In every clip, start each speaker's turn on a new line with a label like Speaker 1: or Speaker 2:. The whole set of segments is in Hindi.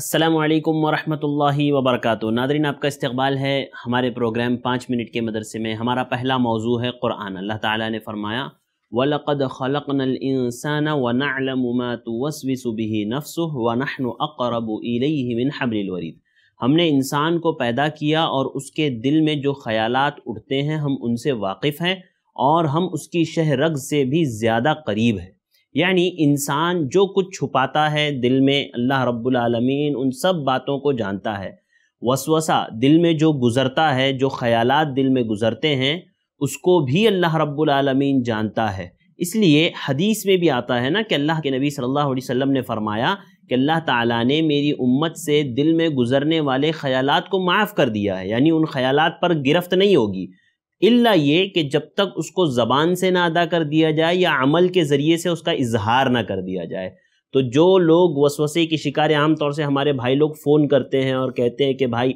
Speaker 1: असलम वरहमल वबरक नादरीन आपका इस्तबाल है हमारे प्रोग्राम पाँच मिनट के मदरसे में हमारा पहला मौजू है क़ुरान अल्लाह ताला ने फरमाया वलक़द खलक़नसान वनालमतवसबिही नफ्स वनहन अक़रब मिन हमने इंसान को पैदा किया और उसके दिल में जो ख्यालात उठते हैं हम उनसे वाकिफ़ हैं और हम उसकी शहरग से भी ज़्यादा करीब हैं यानी इंसान जो कुछ छुपाता है दिल में अल्लाह रब्बुल रबालमीन उन सब बातों को जानता है वसवसा दिल में जो गुज़रता है जो ख़यालात दिल में गुज़रते हैं उसको भी अल्लाह रब्बुल जानता है इसलिए हदीस में भी आता है ना कि अल्लाह के नबी सल्लल्लाहु अलैहि वसल्लम ने फरमाया कि अल्लाह ताला ने मेरी उम्मत से दिल में गुज़रने वाले ख़यालात को माफ़ कर दिया है यानी उन ख़यालात पर गिरफ्त नहीं होगी इल्ला ये कि जब तक उसको ज़बान से ना अदा कर दिया जाए या अमल के ज़रिए से उसका इजहार ना कर दिया जाए तो जो लोग वसवसे की शिकार आम तौर से हमारे भाई लोग फ़ोन करते हैं और कहते हैं कि भाई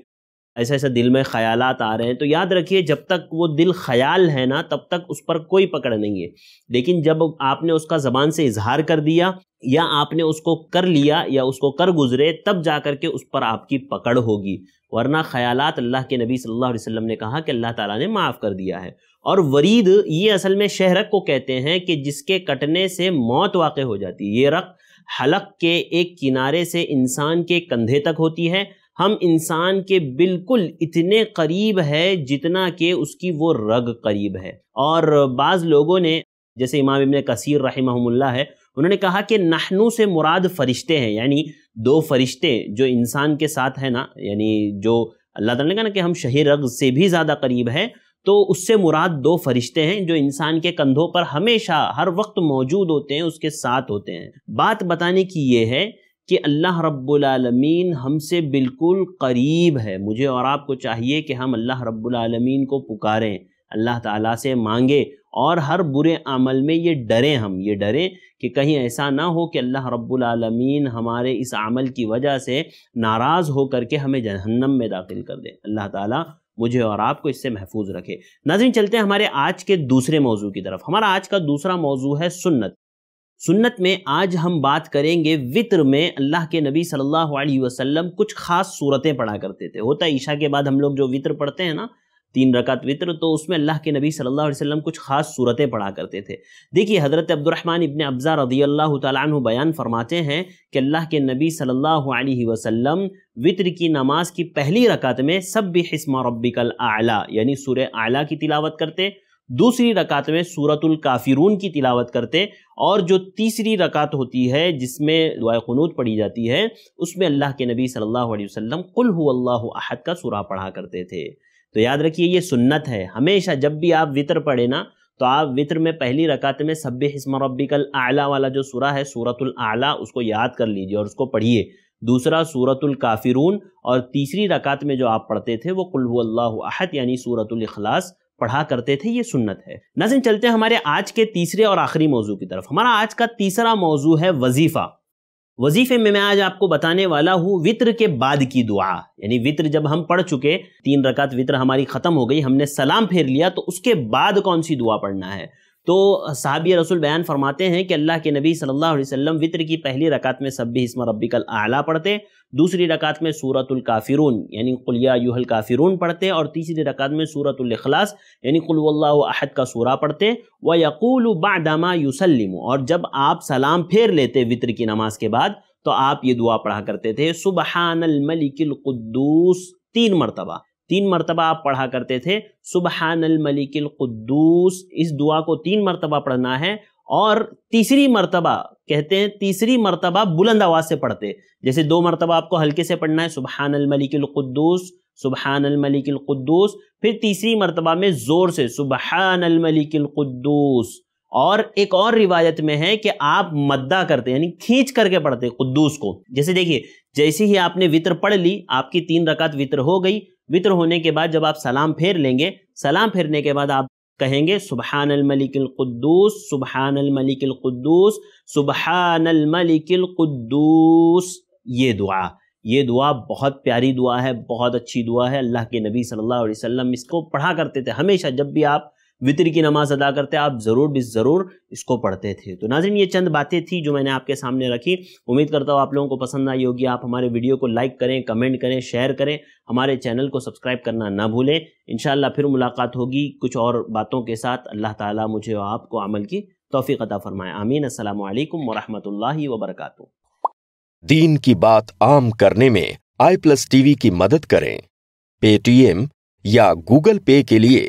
Speaker 1: ऐसा ऐसा दिल में ख्याल आ रहे हैं तो याद रखिए जब तक वो दिल ख्याल है ना तब तक उस पर कोई पकड़ नहीं है लेकिन जब आपने उसका ज़बान से इजहार कर दिया या आपने उसको कर लिया या उसको कर गुजरे तब जा कर के उस पर आपकी पकड़ होगी वरना ख्यालात अल्लाह के नबी सल्लल्लाहु अलैहि वसल्लम ने कहा कि अल्लाह ताला ने माफ़ कर दिया है और वरीद ये असल में शहरक को कहते हैं कि जिसके कटने से मौत वाक़ हो जाती है ये रक़ हलक के एक किनारे से इंसान के कंधे तक होती है हम इंसान के बिल्कुल इतने करीब है जितना कि उसकी वो रग करीब है और बाज़ लोगों ने जैसे इमाम इबन कसीर रहमहुल्ला है उन्होंने कहा कि नहनू से मुराद फरिश्ते हैं यानी दो फरिश्ते जो इंसान के साथ है ना यानी जो अल्लाह ताला ने कहा ना कि हम शहीर रग से भी ज़्यादा करीब है तो उससे मुराद दो फरिश्ते हैं जो इंसान के कंधों पर हमेशा हर वक्त मौजूद होते हैं उसके साथ होते हैं बात बताने की ये है कि अल्लाह रब्बुलमीन हमसे बिल्कुल करीब है मुझे और आपको चाहिए कि हम अल्लाह रब्बुलमीन को पुकारें अल्लाह ताला से मांगे और हर बुरे अमल में ये डरें हम ये डरें कि कहीं ऐसा ना हो कि अल्लाह रब्बुलमीन हमारे इस अमल की वजह से नाराज़ हो कर के हमें जहन्नम में दाखिल कर दें अल्लाह ताला मुझे और आपको इससे महफूज रखे नाजिन चलते हैं हमारे आज के दूसरे मौजू की तरफ हमारा आज का दूसरा मौजू है सुन्नत सुन्नत में आज हम बात करेंगे वित्र में अल्लाह के नबी सल्लल्लाहु अलैहि वसल्लम कुछ ख़ास सूरतें पढ़ा करते थे होता है ईशा के बाद हम लोग जो वित्र पढ़ते हैं ना तीन रकात वित्र तो उसमें अल्लाह के नबी सल्लल्लाहु अलैहि वसल्लम कुछ ख़ास सूरतें पढ़ा करते थे देखिए हज़रत अब्दुलरहमान इबन अब्ज़ा रदी अल्लाह तु बयान फरमाते हैं कि अल्लाह के नबी सल्लल्लाहु अलैहि वसल्लम वित्र की नमाज की पहली रकात में सब भी हिस्मा रब्बिकल आला यानी सूर्य आला की तिलावत करते दूसरी रकात में सूरतुल काफिरून की तिलावत करते और जो तीसरी रकात होती है जिसमें दुआ खनूत पढ़ी जाती है उसमें अल्लाह के नबी सल्लल्लाहु अलैहि वसल्लम कुल अल्लाह अहद का सुरा पढ़ा करते थे तो याद रखिए ये सुन्नत है हमेशा जब भी आप वितर पढ़े ना तो आप वितर में पहली रकात में सब्य हिस्म रबिकल आला वाला जो सुरा है सूरतुल आला उसको याद कर लीजिए और उसको पढ़िए दूसरा सूरतुल काफिरून और तीसरी रकात में जो आप पढ़ते थे वो कुल्हु अल्लाह अहद यानी सूरतुल इखलास पढ़ा करते थे ये सुन्नत है नजर चलते हैं हमारे आज के तीसरे और आखिरी मौजू की तरफ हमारा आज का तीसरा मौजू है वजीफ़ा वजीफे में मैं आज आपको बताने वाला हूँ वित्र के बाद की दुआ यानी वित्र जब हम पढ़ चुके तीन रकात वित्र हमारी ख़त्म हो गई हमने सलाम फेर लिया तो उसके बाद कौन सी दुआ पढ़ना है तो साहबी रसूल बयान फरमाते हैं कि अल्लाह के नबी सल्लल्लाहु अलैहि वसल्लम वित्र की पहली रकात में सब्बी इसम रब्बिकल आला पढ़ते दूसरी रकात में सूरतुल काफिरून यानी कुलिया यूहल काफिरून पढ़ते और तीसरी रकात में सूरतुल इखलास यानी कुल्लाहद का सूरा पढ़ते व यकूल बदामा यूसलम और जब आप सलाम फेर लेते वित्र की नमाज के बाद तो आप ये दुआ पढ़ा करते थे सुबहानल तीन मरतबा तीन मरतबा आप पढ़ा करते थे सुबहानल मलिकिल कुद्दूस इस दुआ को तीन मरतबा पढ़ना है और तीसरी मरतबा कहते हैं तीसरी मरतबा बुलंद आवाज़ से पढ़ते जैसे दो मरतबा आपको हल्के से पढ़ना है सुबहानल मलिकिल कुद्दूस मलिकिल कुद्दूस फिर तीसरी मरतबा में ज़ोर से सुबहानल मलिकिल कुद्दूस और एक और रिवायत में है कि आप मद्दा करते यानी खींच करके पढ़ते कुद्दूस को जैसे देखिए जैसे ही आपने वित्र पढ़ ली आपकी तीन रकात वित्र हो गई वितर होने के बाद जब आप सलाम फेर लेंगे सलाम फेरने के बाद आप कहेंगे सुबहान अलमलिकद्दूस सुबहान अलमलिकद्दूस सुबहान अलमलिकद्दूस ये दुआ ये दुआ बहुत प्यारी दुआ है बहुत अच्छी दुआ है अल्लाह के नबी सल्लल्लाहु अलैहि वसल्लम इसको पढ़ा करते थे हमेशा जब भी आप वितर की नमाज अदा करते आप ज़रूर भी ज़रूर इसको पढ़ते थे तो नाजिन ये चंद बातें थी जो मैंने आपके सामने रखी उम्मीद करता हूँ आप लोगों को पसंद आई होगी आप हमारे वीडियो को लाइक करें कमेंट करें शेयर करें हमारे चैनल को सब्सक्राइब करना ना भूलें इन फिर मुलाकात होगी कुछ और बातों के साथ अल्लाह ताली मुझे और आपको अमल की तोफ़ी अदा फ़रमाएँ आमीन असल वरहमल वबरक दीन की बात आम करने में आई प्लस टीवी की मदद करें पेटीएम या गूगल पे के लिए